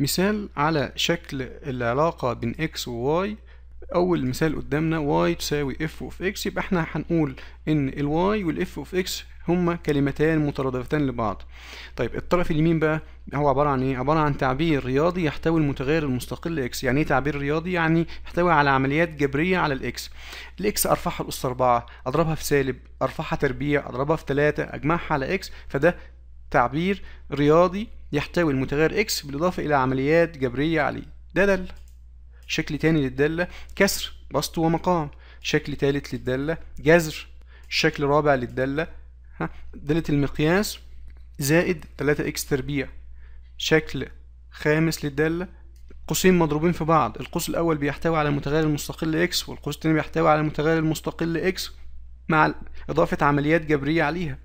مثال على شكل العلاقة بين x و y أول مثال قدامنا y تساوي f of x يبقى احنا هنقول إن ال y وال f of x هما كلمتان مترادفتان لبعض طيب الطرف اليمين بقى هو عبارة عن ايه عبارة عن تعبير رياضي يحتوي المتغير المستقل x يعني ايه تعبير رياضي يعني يحتوي على عمليات جبرية على الاكس الاكس ارفعها الأس 4 اضربها في سالب ارفعها تربيع اضربها في 3 اجمعها على x فده تعبير رياضي يحتوي المتغير x بالإضافة إلى عمليات جبرية عليه ده دالة شكل تاني للدالة كسر بسط ومقام شكل تالت للدالة جذر شكل رابع للدالة دالة المقياس زائد 3x تربيع شكل خامس للدالة قوسين مضروبين في بعض القوس الأول بيحتوي على المتغير المستقل x والقوس الثاني بيحتوي على المتغير المستقل x مع إضافة عمليات جبرية عليها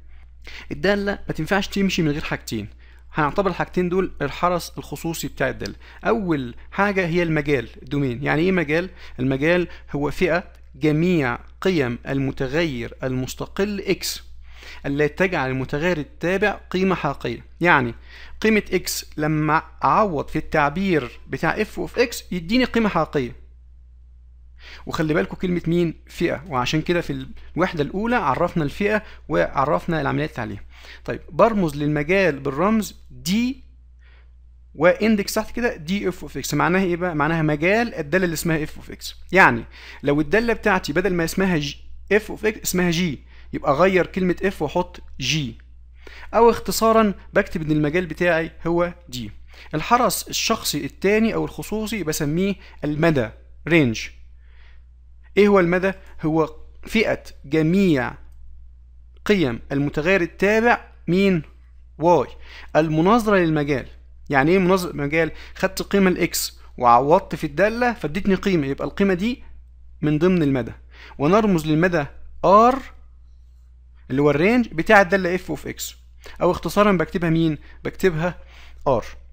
الداله ما تنفعش تمشي من غير حاجتين هنعتبر الحاجتين دول الحرس الخصوصي بتاع الداله اول حاجه هي المجال الدومين يعني ايه مجال المجال هو فئه جميع قيم المتغير المستقل اكس التي تجعل المتغير التابع قيمة حقيقية يعني قيمة x لما أعوض في التعبير بتاع f of x يديني قيمة حقيقية وخلي بالكم كلمة مين فئة وعشان كده في الوحدة الأولى عرفنا الفئة وعرفنا العمليات عليها طيب برمز للمجال بالرمز دي واندكس تحت كده دي اف اوف اكس معناها ايه بقى معناها مجال الداله اللي اسمها اف اوف اكس يعني لو الداله بتاعتي بدل ما اسمها اف اوف اكس اسمها جي يبقى غير كلمه اف واحط جي او اختصارا بكتب ان المجال بتاعي هو دي الحرس الشخصي الثاني او الخصوصي بسميه المدى رينج إيه هو المدى؟ هو فئة جميع قيم المتغير التابع مين؟ واي المناظرة للمجال يعني ايه مناظرة للمجال؟ خدت قيمة الاكس وعوضت في الدالة فادتني قيمة يبقى القيمة دي من ضمن المدى ونرمز للمدى ار اللي هو الرينج بتاع الدالة اف اوف اكس او اختصارا بكتبها مين؟ بكتبها ار